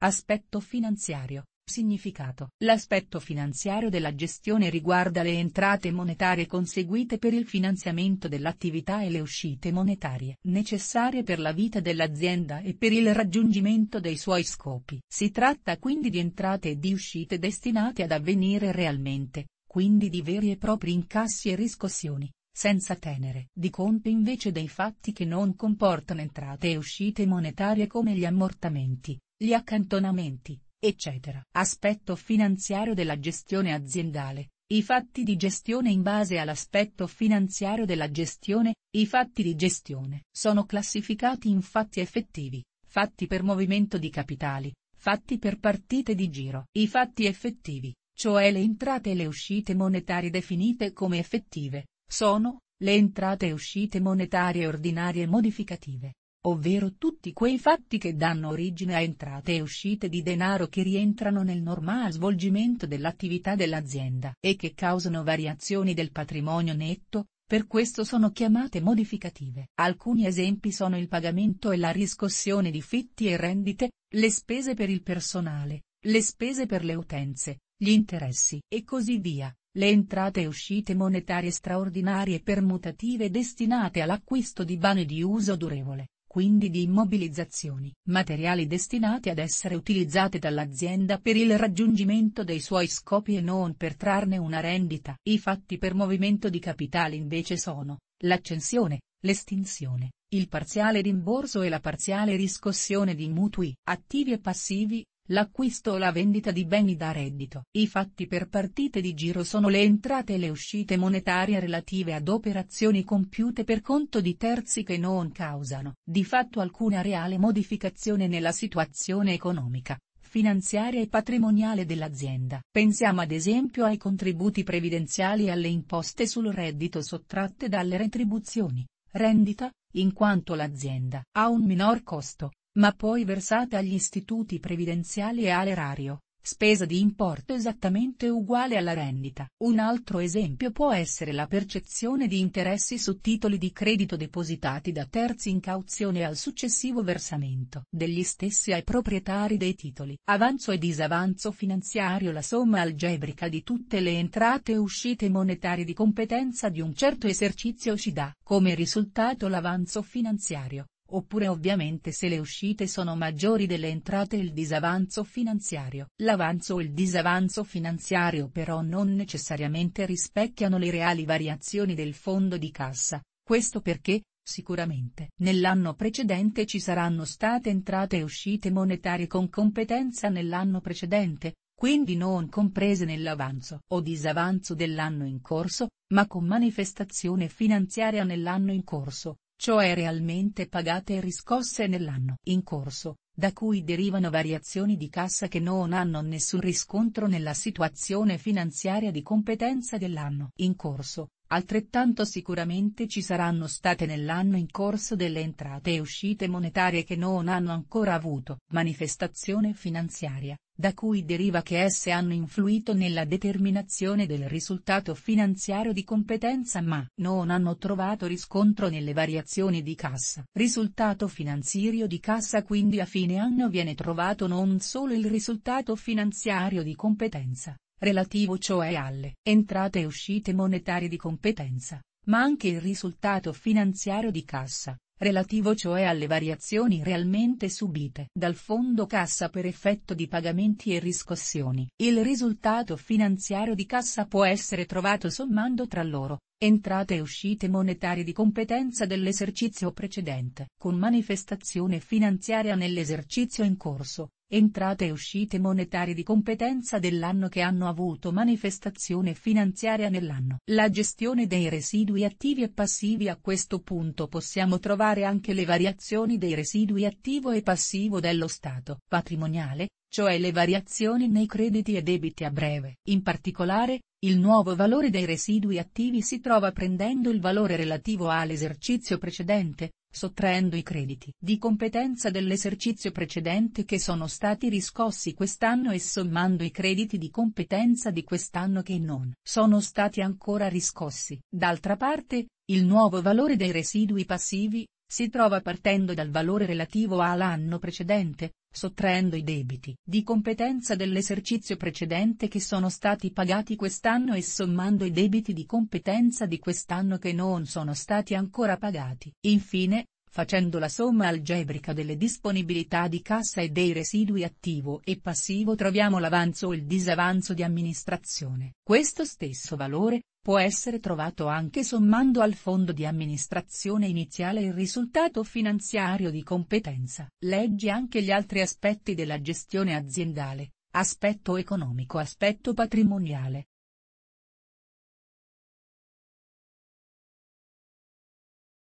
Aspetto finanziario. Significato. L'aspetto finanziario della gestione riguarda le entrate monetarie conseguite per il finanziamento dell'attività e le uscite monetarie necessarie per la vita dell'azienda e per il raggiungimento dei suoi scopi. Si tratta quindi di entrate e di uscite destinate ad avvenire realmente, quindi di veri e propri incassi e riscossioni senza tenere di conto invece dei fatti che non comportano entrate e uscite monetarie come gli ammortamenti, gli accantonamenti, eccetera. Aspetto finanziario della gestione aziendale. I fatti di gestione in base all'aspetto finanziario della gestione, i fatti di gestione sono classificati in fatti effettivi, fatti per movimento di capitali, fatti per partite di giro. I fatti effettivi, cioè le entrate e le uscite monetarie definite come effettive, sono le entrate e uscite monetarie ordinarie modificative, ovvero tutti quei fatti che danno origine a entrate e uscite di denaro che rientrano nel normale svolgimento dell'attività dell'azienda e che causano variazioni del patrimonio netto, per questo sono chiamate modificative. Alcuni esempi sono il pagamento e la riscossione di fitti e rendite, le spese per il personale, le spese per le utenze, gli interessi e così via, le entrate e uscite monetarie straordinarie permutative destinate all'acquisto di bani di uso durevole, quindi di immobilizzazioni, materiali destinati ad essere utilizzate dall'azienda per il raggiungimento dei suoi scopi e non per trarne una rendita. I fatti per movimento di capitale invece sono, l'accensione, l'estinzione, il parziale rimborso e la parziale riscossione di mutui, attivi e passivi, l'acquisto o la vendita di beni da reddito. I fatti per partite di giro sono le entrate e le uscite monetarie relative ad operazioni compiute per conto di terzi che non causano di fatto alcuna reale modificazione nella situazione economica finanziaria e patrimoniale dell'azienda. Pensiamo ad esempio ai contributi previdenziali e alle imposte sul reddito sottratte dalle retribuzioni, rendita, in quanto l'azienda ha un minor costo ma poi versate agli istituti previdenziali e all'erario, spesa di importo esattamente uguale alla rendita. Un altro esempio può essere la percezione di interessi su titoli di credito depositati da terzi in cauzione al successivo versamento degli stessi ai proprietari dei titoli. Avanzo e disavanzo finanziario La somma algebrica di tutte le entrate e uscite monetarie di competenza di un certo esercizio ci dà come risultato l'avanzo finanziario Oppure ovviamente se le uscite sono maggiori delle entrate il disavanzo finanziario. L'avanzo o il disavanzo finanziario però non necessariamente rispecchiano le reali variazioni del fondo di cassa, questo perché, sicuramente. Nell'anno precedente ci saranno state entrate e uscite monetarie con competenza nell'anno precedente, quindi non comprese nell'avanzo o disavanzo dell'anno in corso, ma con manifestazione finanziaria nell'anno in corso, cioè realmente pagate e riscosse nell'anno in corso, da cui derivano variazioni di cassa che non hanno nessun riscontro nella situazione finanziaria di competenza dell'anno in corso, altrettanto sicuramente ci saranno state nell'anno in corso delle entrate e uscite monetarie che non hanno ancora avuto manifestazione finanziaria, da cui deriva che esse hanno influito nella determinazione del risultato finanziario di competenza ma non hanno trovato riscontro nelle variazioni di cassa. Risultato finanziario di cassa quindi a fine anno viene trovato non solo il risultato finanziario di competenza, relativo cioè alle entrate e uscite monetarie di competenza, ma anche il risultato finanziario di cassa, relativo cioè alle variazioni realmente subite dal fondo cassa per effetto di pagamenti e riscossioni. Il risultato finanziario di cassa può essere trovato sommando tra loro entrate e uscite monetarie di competenza dell'esercizio precedente, con manifestazione finanziaria nell'esercizio in corso, entrate e uscite monetarie di competenza dell'anno che hanno avuto manifestazione finanziaria nell'anno. La gestione dei residui attivi e passivi A questo punto possiamo trovare anche le variazioni dei residui attivo e passivo dello Stato patrimoniale, cioè le variazioni nei crediti e debiti a breve. In particolare, il nuovo valore dei residui attivi si trova prendendo il valore relativo all'esercizio precedente, sottraendo i crediti di competenza dell'esercizio precedente che sono stati riscossi quest'anno e sommando i crediti di competenza di quest'anno che non sono stati ancora riscossi. D'altra parte, il nuovo valore dei residui passivi, si trova partendo dal valore relativo all'anno precedente, sottraendo i debiti di competenza dell'esercizio precedente che sono stati pagati quest'anno e sommando i debiti di competenza di quest'anno che non sono stati ancora pagati. Infine, facendo la somma algebrica delle disponibilità di cassa e dei residui attivo e passivo troviamo l'avanzo o il disavanzo di amministrazione. Questo stesso valore, può essere trovato anche sommando al fondo di amministrazione iniziale il risultato finanziario di competenza. Leggi anche gli altri aspetti della gestione aziendale, aspetto economico aspetto patrimoniale,